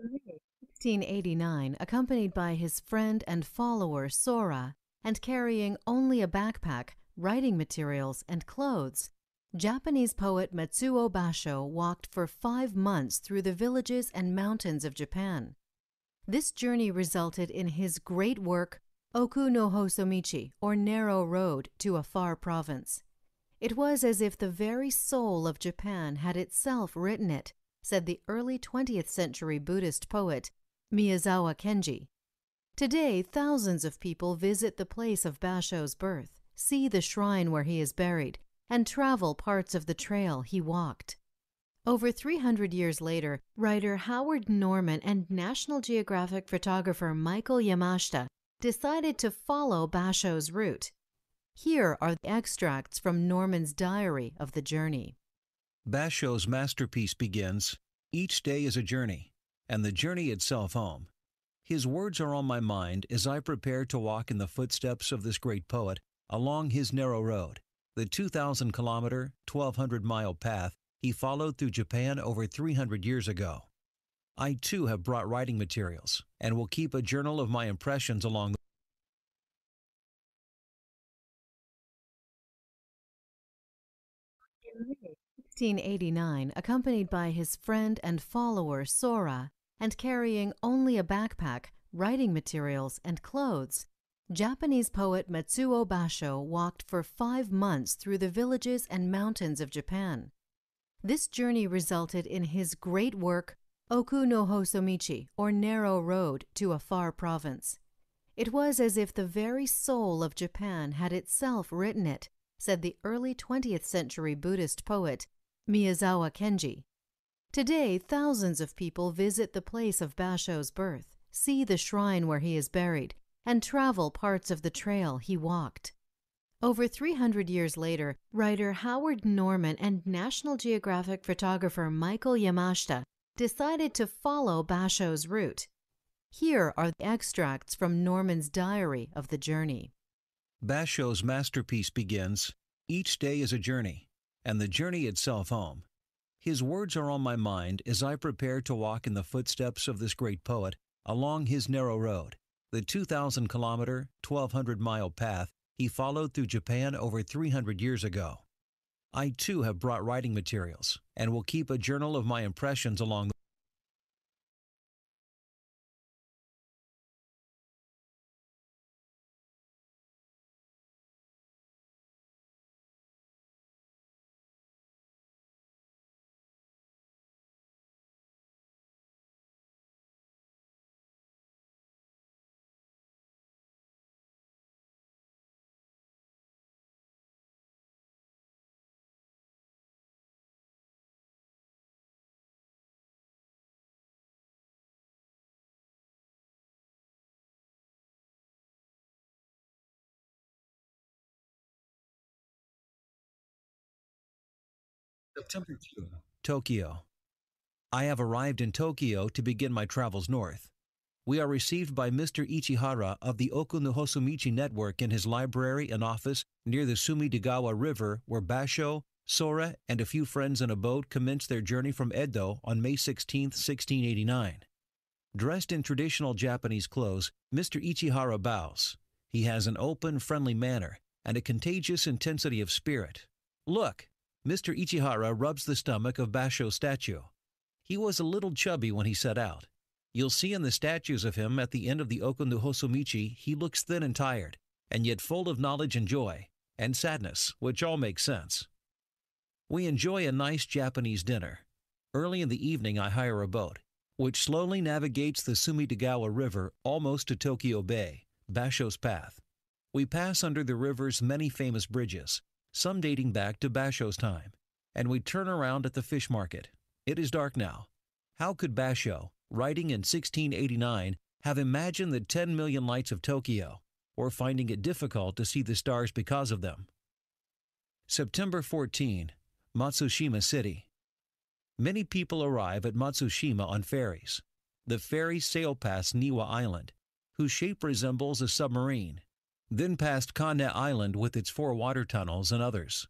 1689, accompanied by his friend and follower Sora, and carrying only a backpack, writing materials, and clothes, Japanese poet Matsuo Basho walked for five months through the villages and mountains of Japan. This journey resulted in his great work, Oku no Hosomichi, or Narrow Road to a Far Province. It was as if the very soul of Japan had itself written it, said the early 20th century Buddhist poet Miyazawa Kenji. Today, thousands of people visit the place of Basho's birth, see the shrine where he is buried, and travel parts of the trail he walked. Over 300 years later, writer Howard Norman and National Geographic photographer Michael Yamashita decided to follow Basho's route. Here are extracts from Norman's diary of the journey. Basho's masterpiece begins, Each day is a journey, and the journey itself home. His words are on my mind as I prepare to walk in the footsteps of this great poet along his narrow road, the 2,000 kilometer, 1,200 mile path he followed through Japan over 300 years ago. I too have brought writing materials and will keep a journal of my impressions along the 1689, accompanied by his friend and follower Sora, and carrying only a backpack, writing materials, and clothes, Japanese poet Matsuo Basho walked for five months through the villages and mountains of Japan. This journey resulted in his great work, Oku no Hosomichi, or Narrow Road to a Far Province. It was as if the very soul of Japan had itself written it, said the early 20th century Buddhist poet Miyazawa Kenji. Today, thousands of people visit the place of Basho's birth, see the shrine where he is buried, and travel parts of the trail he walked. Over 300 years later, writer Howard Norman and National Geographic photographer Michael Yamashita decided to follow Basho's route. Here are extracts from Norman's diary of the journey. Basho's masterpiece begins Each day is a journey and the journey itself home. His words are on my mind as I prepare to walk in the footsteps of this great poet along his narrow road, the 2,000 kilometer, 1,200 mile path he followed through Japan over 300 years ago. I too have brought writing materials and will keep a journal of my impressions along the September 2. Tokyo. I have arrived in Tokyo to begin my travels north. We are received by Mr. Ichihara of the Okun Hosomichi Network in his library and office near the Sumidagawa River, where Basho, Sora, and a few friends in a boat commence their journey from Edo on May 16, 1689. Dressed in traditional Japanese clothes, Mr. Ichihara bows. He has an open, friendly manner and a contagious intensity of spirit. Look, Mr. Ichihara rubs the stomach of Basho's statue. He was a little chubby when he set out. You'll see in the statues of him at the end of the Okunu Hosomichi, he looks thin and tired, and yet full of knowledge and joy, and sadness, which all makes sense. We enjoy a nice Japanese dinner. Early in the evening, I hire a boat, which slowly navigates the Sumidagawa River almost to Tokyo Bay, Basho's Path. We pass under the river's many famous bridges, some dating back to Basho's time, and we turn around at the fish market. It is dark now. How could Basho, writing in 1689, have imagined the 10 million lights of Tokyo, or finding it difficult to see the stars because of them? September 14, Matsushima City. Many people arrive at Matsushima on ferries. The ferries sail past Niwa Island, whose shape resembles a submarine, then past Kanda Island with its four water tunnels and others.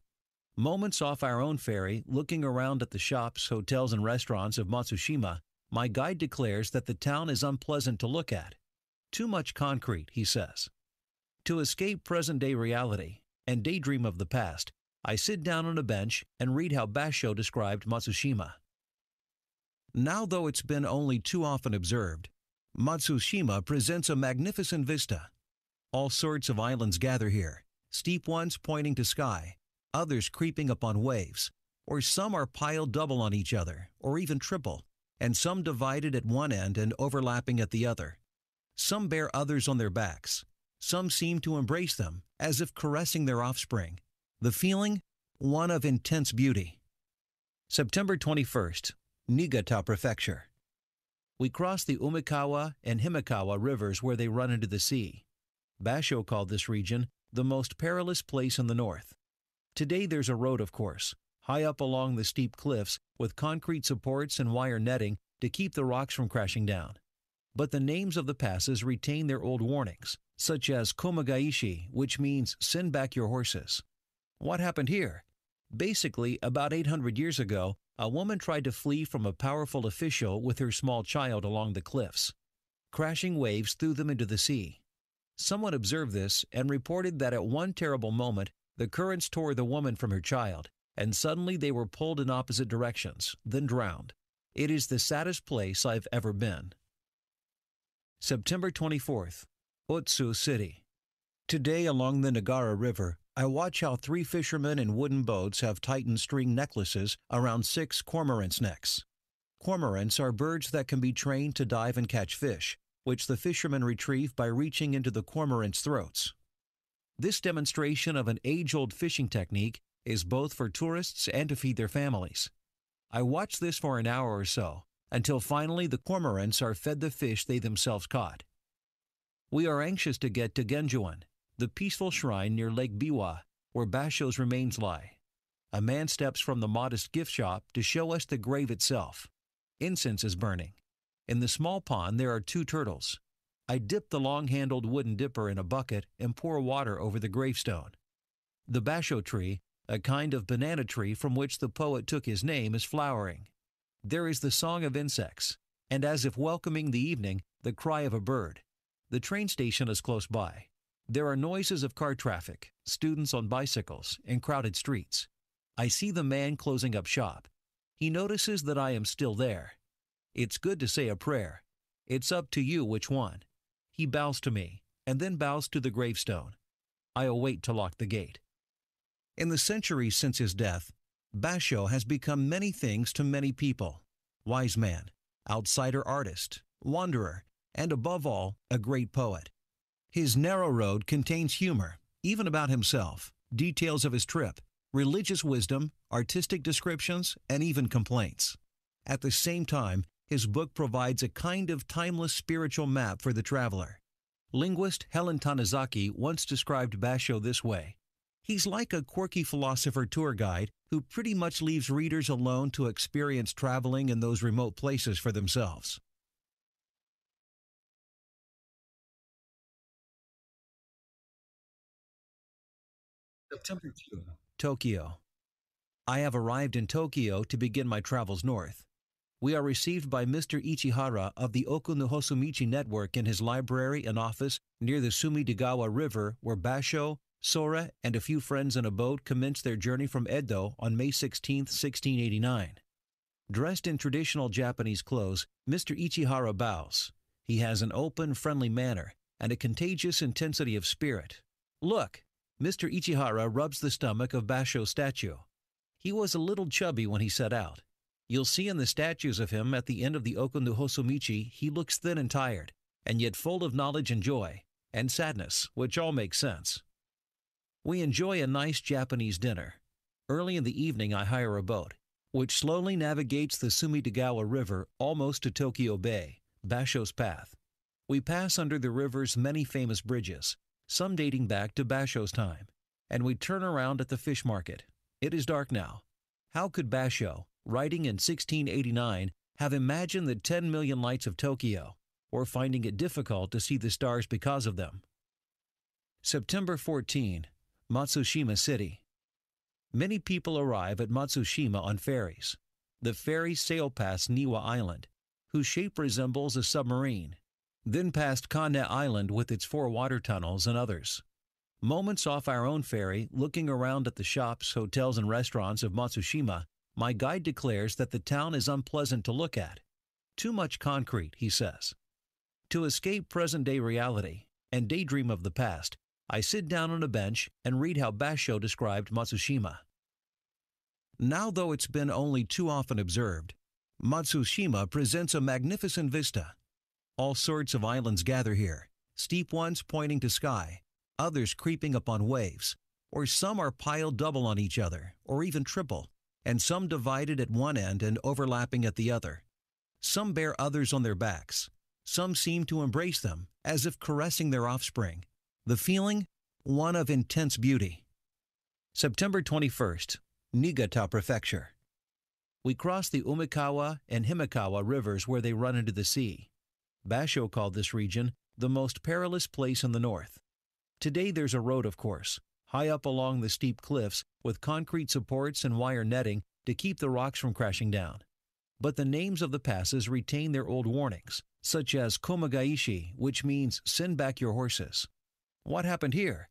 Moments off our own ferry, looking around at the shops, hotels, and restaurants of Matsushima, my guide declares that the town is unpleasant to look at. Too much concrete, he says. To escape present day reality and daydream of the past, I sit down on a bench and read how Basho described Matsushima. Now, though it's been only too often observed, Matsushima presents a magnificent vista all sorts of islands gather here, steep ones pointing to sky, others creeping upon waves, or some are piled double on each other, or even triple, and some divided at one end and overlapping at the other. Some bear others on their backs. Some seem to embrace them, as if caressing their offspring. The feeling? One of intense beauty. September 21st, Niigata Prefecture. We cross the Umikawa and Himikawa rivers where they run into the sea. Basho called this region the most perilous place in the north. Today there's a road, of course, high up along the steep cliffs with concrete supports and wire netting to keep the rocks from crashing down. But the names of the passes retain their old warnings, such as Komagaishi, which means send back your horses. What happened here? Basically, about 800 years ago, a woman tried to flee from a powerful official with her small child along the cliffs. Crashing waves threw them into the sea. Someone observed this and reported that at one terrible moment, the currents tore the woman from her child, and suddenly they were pulled in opposite directions, then drowned. It is the saddest place I've ever been. September 24th, Otsu City. Today, along the Nagara River, I watch how three fishermen in wooden boats have tightened string necklaces around six cormorants' necks. Cormorants are birds that can be trained to dive and catch fish, which the fishermen retrieve by reaching into the cormorants' throats. This demonstration of an age old fishing technique is both for tourists and to feed their families. I watch this for an hour or so until finally the cormorants are fed the fish they themselves caught. We are anxious to get to Genjuan, the peaceful shrine near Lake Biwa, where Basho's remains lie. A man steps from the modest gift shop to show us the grave itself. Incense is burning. In the small pond, there are two turtles. I dip the long handled wooden dipper in a bucket and pour water over the gravestone. The basho tree, a kind of banana tree from which the poet took his name, is flowering. There is the song of insects, and as if welcoming the evening, the cry of a bird. The train station is close by. There are noises of car traffic, students on bicycles, and crowded streets. I see the man closing up shop. He notices that I am still there it's good to say a prayer. It's up to you which one. He bows to me, and then bows to the gravestone. I await to lock the gate. In the centuries since his death, Basho has become many things to many people. Wise man, outsider artist, wanderer, and above all, a great poet. His narrow road contains humor, even about himself, details of his trip, religious wisdom, artistic descriptions, and even complaints. At the same time, his book provides a kind of timeless spiritual map for the traveler. Linguist Helen Tanizaki once described Basho this way He's like a quirky philosopher tour guide who pretty much leaves readers alone to experience traveling in those remote places for themselves. September 2. Tokyo. I have arrived in Tokyo to begin my travels north. We are received by Mr. Ichihara of the Okunohosumichi Network in his library and office near the Sumidagawa River where Basho, Sora, and a few friends in a boat commenced their journey from Edo on May 16, 1689. Dressed in traditional Japanese clothes, Mr. Ichihara bows. He has an open, friendly manner and a contagious intensity of spirit. Look! Mr. Ichihara rubs the stomach of Basho's statue. He was a little chubby when he set out, You'll see in the statues of him at the end of the Okun Hosomichi, he looks thin and tired, and yet full of knowledge and joy, and sadness, which all makes sense. We enjoy a nice Japanese dinner. Early in the evening, I hire a boat, which slowly navigates the Sumidagawa River almost to Tokyo Bay, Basho's Path. We pass under the river's many famous bridges, some dating back to Basho's time, and we turn around at the fish market. It is dark now. How could Basho, writing in 1689, have imagined the 10 million lights of Tokyo, or finding it difficult to see the stars because of them. September 14, Matsushima City. Many people arrive at Matsushima on ferries. The ferries sail past Niwa Island, whose shape resembles a submarine, then past Kanda Island with its four water tunnels and others. Moments off our own ferry, looking around at the shops, hotels, and restaurants of Matsushima, my guide declares that the town is unpleasant to look at. Too much concrete, he says. To escape present day reality and daydream of the past, I sit down on a bench and read how Basho described Matsushima. Now, though it's been only too often observed, Matsushima presents a magnificent vista. All sorts of islands gather here, steep ones pointing to sky, others creeping upon waves, or some are piled double on each other, or even triple and some divided at one end and overlapping at the other. Some bear others on their backs. Some seem to embrace them, as if caressing their offspring. The feeling? One of intense beauty. September 21st, Niigata Prefecture. We crossed the Umikawa and Himikawa rivers where they run into the sea. Basho called this region the most perilous place in the north. Today there's a road, of course, high up along the steep cliffs with concrete supports and wire netting to keep the rocks from crashing down. But the names of the passes retain their old warnings, such as Komagaishi, which means send back your horses. What happened here?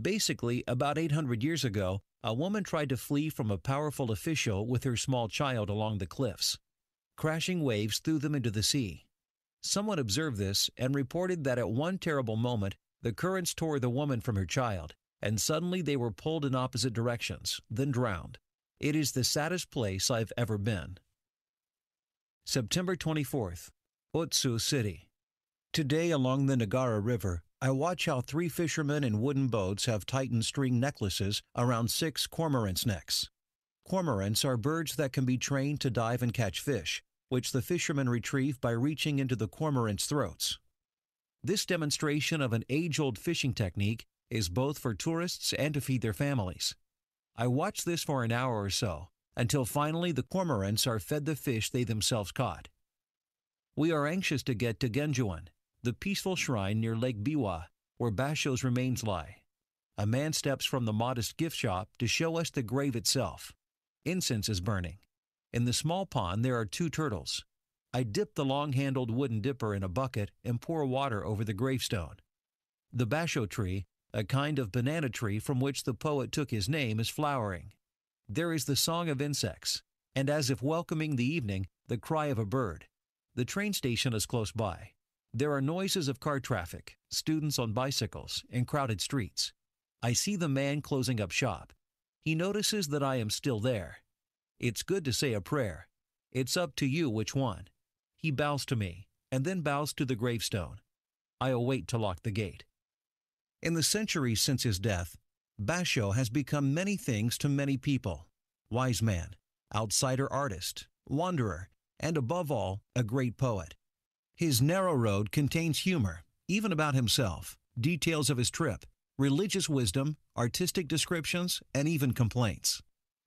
Basically, about 800 years ago, a woman tried to flee from a powerful official with her small child along the cliffs. Crashing waves threw them into the sea. Someone observed this and reported that at one terrible moment, the currents tore the woman from her child, and suddenly they were pulled in opposite directions, then drowned. It is the saddest place I've ever been. September 24th, Otsu City. Today, along the Nagara River, I watch how three fishermen in wooden boats have tightened string necklaces around six cormorants' necks. Cormorants are birds that can be trained to dive and catch fish, which the fishermen retrieve by reaching into the cormorants' throats. This demonstration of an age old fishing technique is both for tourists and to feed their families. I watch this for an hour or so, until finally the cormorants are fed the fish they themselves caught. We are anxious to get to Genjuan, the peaceful shrine near Lake Biwa, where Basho's remains lie. A man steps from the modest gift shop to show us the grave itself. Incense is burning. In the small pond, there are two turtles. I dip the long handled wooden dipper in a bucket and pour water over the gravestone. The basho tree, a kind of banana tree from which the poet took his name is flowering. There is the song of insects, and as if welcoming the evening, the cry of a bird. The train station is close by. There are noises of car traffic, students on bicycles, and crowded streets. I see the man closing up shop. He notices that I am still there. It's good to say a prayer. It's up to you which one. He bows to me, and then bows to the gravestone. I await to lock the gate. In the centuries since his death, Basho has become many things to many people wise man, outsider artist, wanderer, and above all, a great poet. His narrow road contains humor, even about himself, details of his trip, religious wisdom, artistic descriptions, and even complaints.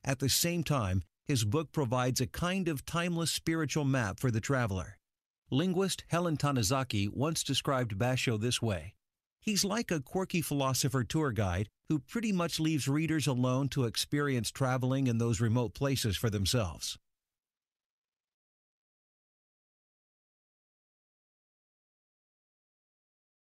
At the same time, his book provides a kind of timeless spiritual map for the traveler. Linguist Helen Tanizaki once described Basho this way He's like a quirky philosopher tour guide who pretty much leaves readers alone to experience traveling in those remote places for themselves.